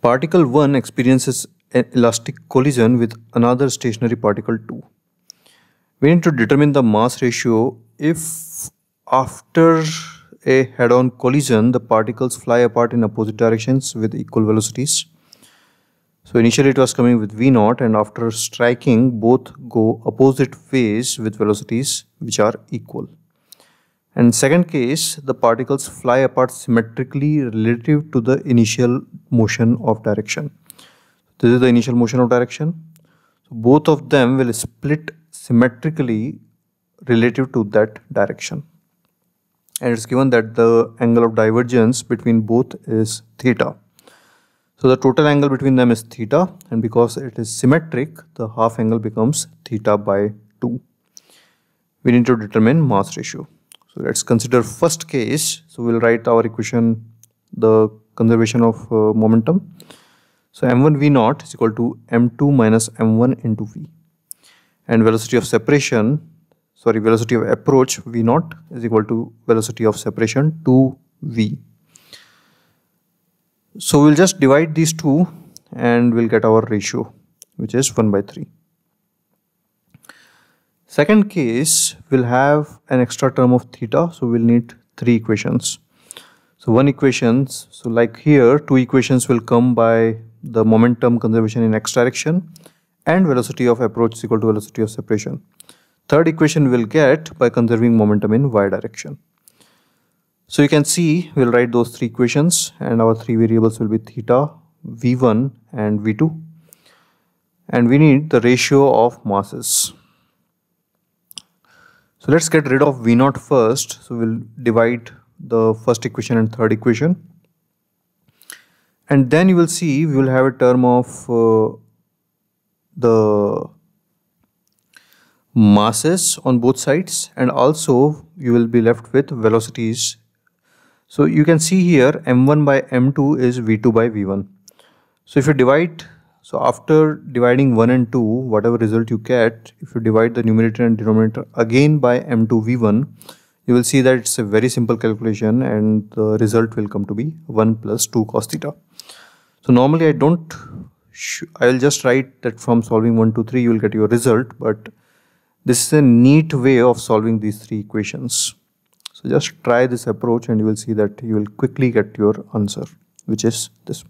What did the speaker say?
Particle 1 experiences an elastic collision with another stationary particle 2. We need to determine the mass ratio if after a head-on collision the particles fly apart in opposite directions with equal velocities. So initially it was coming with v naught and after striking both go opposite ways with velocities which are equal. And second case the particles fly apart symmetrically relative to the initial motion of direction. This is the initial motion of direction. So both of them will split symmetrically relative to that direction. And it's given that the angle of divergence between both is theta. So the total angle between them is theta and because it is symmetric, the half angle becomes theta by 2. We need to determine mass ratio. So let's consider first case. So we'll write our equation the conservation of uh, momentum. So m1 v 0 is equal to m2 minus m1 into v. And velocity of separation, sorry, velocity of approach v 0 is equal to velocity of separation 2v. So we'll just divide these two and we'll get our ratio which is 1 by 3. Second case, we'll have an extra term of theta, so we'll need three equations. So one equations, so like here two equations will come by the momentum conservation in x direction and velocity of approach is equal to velocity of separation. Third equation will get by conserving momentum in y direction. So you can see we'll write those three equations and our three variables will be theta, v1 and v2 and we need the ratio of masses. So let's get rid of v0 first. So we'll divide the first equation and third equation and then you will see we will have a term of uh, the masses on both sides and also you will be left with velocities so you can see here m1 by m2 is v2 by v1 so if you divide so after dividing 1 and 2 whatever result you get if you divide the numerator and denominator again by m2 v1 you will see that it's a very simple calculation and the result will come to be 1 plus 2 cos theta. So normally I don't, I'll just write that from solving 1, 2, 3 you will get your result but this is a neat way of solving these three equations. So just try this approach and you will see that you will quickly get your answer which is this.